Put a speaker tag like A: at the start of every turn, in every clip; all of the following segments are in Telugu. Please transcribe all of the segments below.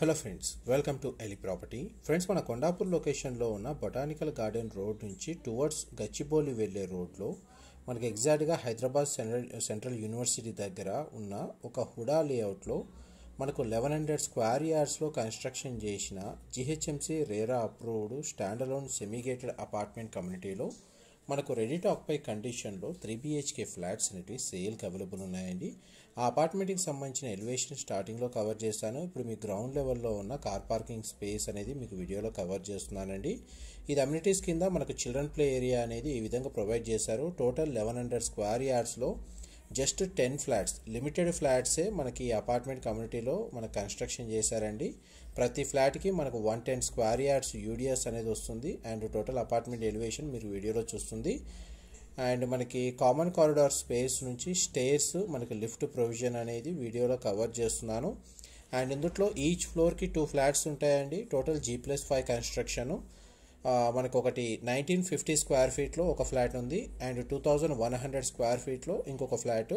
A: హలో ఫ్రెండ్స్ వెల్కమ్ టు ఎలి ప్రాపర్టీ ఫ్రెండ్స్ మన కొండాపూర్ లొకేషన్లో ఉన్న బొటానికల్ గార్డెన్ రోడ్ నుంచి టువర్డ్స్ గచ్చిబౌలి వెళ్ళే రోడ్లో మనకి ఎగ్జాక్ట్గా హైదరాబాద్ సెంట్రల్ సెంట్రల్ యూనివర్సిటీ దగ్గర ఉన్న ఒక హుడా లేఅవుట్లో మనకు లెవెన్ హండ్రెడ్ స్క్వేర్ యార్డ్స్లో కన్స్ట్రక్షన్ చేసిన GHMC RERA approved standalone semi gated apartment కమ్యూనిటీలో మనకు రెడీ టాక్ పై కండిషన్లో త్రీ బిహెచ్కే ఫ్లాట్స్ అనేవి సేల్కి అవైలబుల్ ఉన్నాయండి ఆ అపార్ట్మెంట్కి సంబంధించిన ఎలివేషన్ స్టార్టింగ్లో కవర్ చేస్తాను ఇప్పుడు మీ గ్రౌండ్ లెవెల్లో ఉన్న కార్ పార్కింగ్ స్పేస్ అనేది మీకు వీడియోలో కవర్ చేస్తున్నానండి ఇది అమ్యూనిటీస్ కింద మనకు చిల్డ్రన్ ప్లే ఏరియా అనేది ఈ విధంగా ప్రొవైడ్ చేశారు టోటల్ లెవెన్ హండ్రెడ్ స్క్వేర్ యార్డ్స్లో జస్ట్ టెన్ ఫ్లాట్స్ లిమిటెడ్ ఫ్లాట్సే మనకి అపార్ట్మెంట్ కమ్యూనిటీలో మనకు కన్స్ట్రక్షన్ చేశారండి ప్రతి ఫ్లాట్కి మనకు one ten square yards UDS అనేది వస్తుంది అండ్ టోటల్ అపార్ట్మెంట్ ఎలివేషన్ మీరు వీడియోలో చూస్తుంది అండ్ మనకి కామన్ కారిడార్ స్పేస్ నుంచి స్టేర్స్ మనకి లిఫ్ట్ ప్రొవిజన్ అనేది వీడియోలో కవర్ చేస్తున్నాను అండ్ ఇందులో ఈచ్ ఫ్లోర్కి టూ ఫ్లాట్స్ ఉంటాయండి total G plus five construction మనకు ఒకటి నైన్టీన్ ఫిఫ్టీ స్క్వేర్ ఫీట్లో ఒక ఫ్లాట్ ఉంది and two thousand one hundred square ఫీట్లో ఇంకొక ఫ్లాట్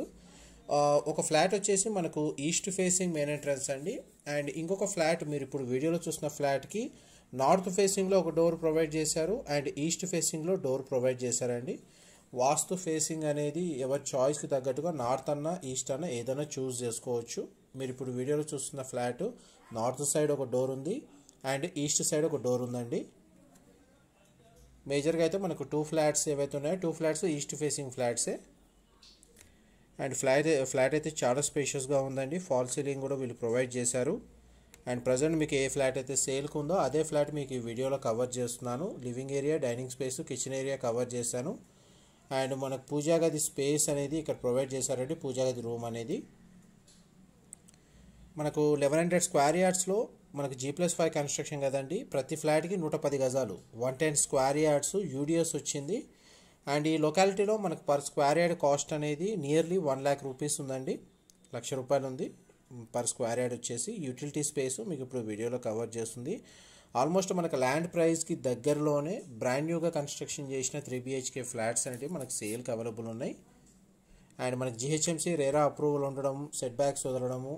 A: ఒక ఫ్లాట్ వచ్చేసి మనకు ఈస్ట్ ఫేసింగ్ మెయిన్ ఎంట్రన్స్ అండి అండ్ ఇంకొక ఫ్లాట్ మీరు ఇప్పుడు వీడియోలో చూసిన ఫ్లాట్కి నార్త్ ఫేసింగ్లో ఒక డోర్ ప్రొవైడ్ చేశారు అండ్ ఈస్ట్ ఫేసింగ్లో డోర్ ప్రొవైడ్ చేశారండి వాస్తు ఫేసింగ్ అనేది ఎవరి చాయిస్కి తగ్గట్టుగా నార్త్ అన్న ఈస్ట్ అన్న ఏదైనా చూస్ చేసుకోవచ్చు మీరు ఇప్పుడు వీడియోలో చూస్తున్న ఫ్లాట్ నార్త్ సైడ్ ఒక డోర్ ఉంది అండ్ ఈస్ట్ సైడ్ ఒక డోర్ ఉందండి మేజర్గా అయితే మనకు టూ ఫ్లాట్స్ ఏవైతే ఉన్నాయో టూ ఫ్లాట్స్ ఈస్ట్ ఫేసింగ్ ఫ్లాట్సే అండ్ ఫ్లాట్ ఫ్లాట్ అయితే చాలా స్పేషియస్గా ఉందండి ఫాల్ సీలింగ్ కూడా వీళ్ళు ప్రొవైడ్ చేశారు అండ్ ప్రజెంట్ మీకు ఏ ఫ్లాట్ అయితే సేల్కు ఉందో అదే ఫ్లాట్ మీకు ఈ వీడియోలో కవర్ చేస్తున్నాను living area dining space kitchen area cover చేశాను అండ్ మనకు పూజా గది స్పేస్ అనేది ఇక్కడ ప్రొవైడ్ చేశారండి పూజా గది రూమ్ అనేది మనకు లెవెన్ హండ్రెడ్ స్క్వేర్ యార్డ్స్లో మనకు జీ ప్లస్ ఫైవ్ కన్స్ట్రక్షన్ కదండి ప్రతి ఫ్లాట్కి నూట పది గజాలు one ten square yards UDS వచ్చింది అండ్ ఈ లొకాలిటీలో మనకు పర్ స్క్వేర్ యార్డ్ కాస్ట్ అనేది నియర్లీ వన్ ల్యాక్ రూపీస్ ఉందండి లక్ష రూపాయలు ఉంది పర్ స్క్వేర్ యార్డ్ వచ్చేసి యూటిలిటీ స్పేస్ మీకు ఇప్పుడు వీడియోలో కవర్ చేస్తుంది ఆల్మోస్ట్ మనకు ల్యాండ్ ప్రైస్కి దగ్గరలోనే బ్రాండ్ న్యూగా కన్స్ట్రక్షన్ చేసిన త్రీ బిహెచ్కే ఫ్లాట్స్ అనేవి మనకు సేల్కి అవైలబుల్ ఉన్నాయి అండ్ మనకి జిహెచ్ఎంసీ రేరా అప్రూవల్ ఉండడం సెట్ బ్యాక్స్ వదలడము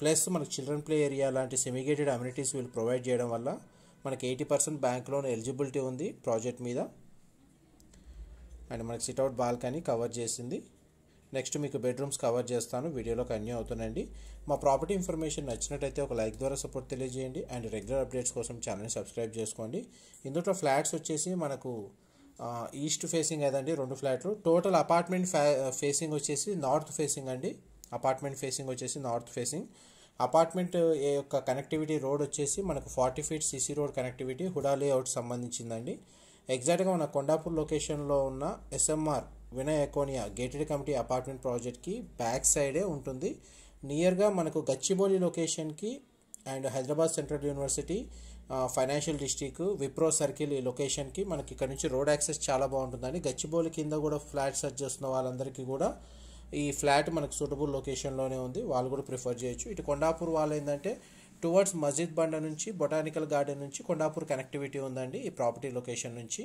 A: ప్లస్ మనకు చిల్డ్రన్ ప్లే ఏరియా లాంటి సెమిగేటెడ్ అమ్యూనిటీస్ వీళ్ళు ప్రొవైడ్ చేయడం వల్ల మనకి eighty percent bank loan eligibility ఉంది ప్రాజెక్ట్ మీద అండ్ మనకి సిట్అవుట్ బాల్కనీ కవర్ చేసింది నెక్స్ట్ మీకు బెడ్రూమ్స్ కవర్ చేస్తాను వీడియోలో కన్యూ అవుతానండి మా ప్రాపర్టీ ఇన్ఫర్మేషన్ నచ్చినట్టయితే ఒక లైక్ ద్వారా సపోర్ట్ తెలియజేయండి అండ్ రెగ్యులర్ అప్డేట్స్ కోసం ఛానల్ని సబ్స్క్రైబ్ చేసుకోండి ఇందులో ఫ్లాట్స్ వచ్చేసి మనకు ఈస్ట్ ఫేసింగ్ అదండి రెండు ఫ్లాట్లు టోటల్ అపార్ట్మెంట్ ఫేసింగ్ వచ్చేసి నార్త్ ఫేసింగ్ అండి అపార్ట్మెంట్ ఫేసింగ్ వచ్చేసి నార్త్ ఫేసింగ్ అపార్ట్మెంట్ ఏ యొక్క కనెక్టివిటీ రోడ్ వచ్చేసి మనకు forty feet CC road connectivity HUDA layout సంబంధించిందండి ఎగ్జాక్ట్గా మన కొండాపూర్ లొకేషన్లో ఉన్న SMR Vinay Iconia gated committee apartment ప్రాజెక్ట్కి బ్యాక్ సైడే ఉంటుంది నియర్గా మనకు గచ్చిబౌలి లొకేషన్కి and Hyderabad central university financial district Wipro circle ఈ లొకేషన్కి మనకి ఇక్కడ నుంచి రోడ్ యాక్సెస్ చాలా బాగుంటుందండి గచ్చిబౌలి కింద కూడా ఫ్లాట్ సర్చ్ చేస్తున్న వాళ్ళందరికీ కూడా ఈ ఫ్లాట్ మనకు సూటబుల్ లొకేషన్లోనే ఉంది వాళ్ళు కూడా ప్రిఫర్ చేయొచ్చు ఇటు కొండాపూర్ వాళ్ళు ఏంటంటే టువర్డ్స్ మస్జిద్ బండ నుంచి బొటానికల్ గార్డెన్ నుంచి కొండాపూర్ కనెక్టివిటీ ఉందండి ఈ ప్రాపర్టీ లొకేషన్ నుంచి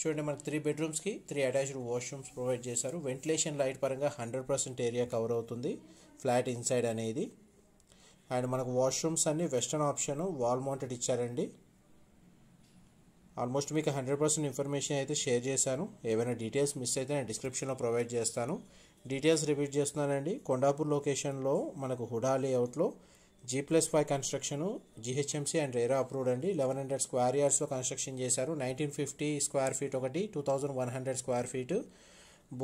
A: చూడండి మనకు త్రీ బెడ్రూమ్స్కి త్రీ అటాచ్డ్ వాష్రూమ్స్ ప్రొవైడ్ చేశారు వెంటిలేషన్ లైట్ పరంగా హండ్రెడ్ పర్సెంట్ ఏరియా కవర్ అవుతుంది ఫ్లాట్ ఇన్సైడ్ అనేది అండ్ మనకు వాష్రూమ్స్ అన్ని వెస్టర్న్ ఆప్షన్ వాల్ మౌంటెడ్ ఇచ్చారండి ఆల్మోస్ట్ మీకు హండ్రెడ్ పర్సెంట్ ఇన్ఫర్మేషన్ అయితే షేర్ చేశాను ఏమైనా డీటెయిల్స్ మిస్ అయితే నేను డిస్క్రిప్షన్లో ప్రొవైడ్ చేస్తాను డీటెయిల్స్ రిపీట్ చేస్తున్నానండి కొండాపూర్ లొకేషన్లో మనకు హుడా లేఅవుట్లో G plus five construction GHMC and RERA approved అండి లెవెన్ హండ్రెడ్ స్క్వేర్ యార్డ్స్లో కన్స్ట్రక్షన్ చేశారు నైన్టీన్ ఫిఫ్టీ స్క్వేర్ ఫీట్ ఒకటి two thousand one hundred square feet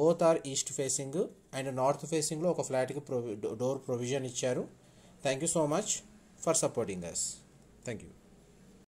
A: both are east facing and north ఫేసింగ్లో ఒక ఫ్లాట్కి ప్రొవి డోర్ ప్రొవిజన్ ఇచ్చారు thank you so much for supporting us thank you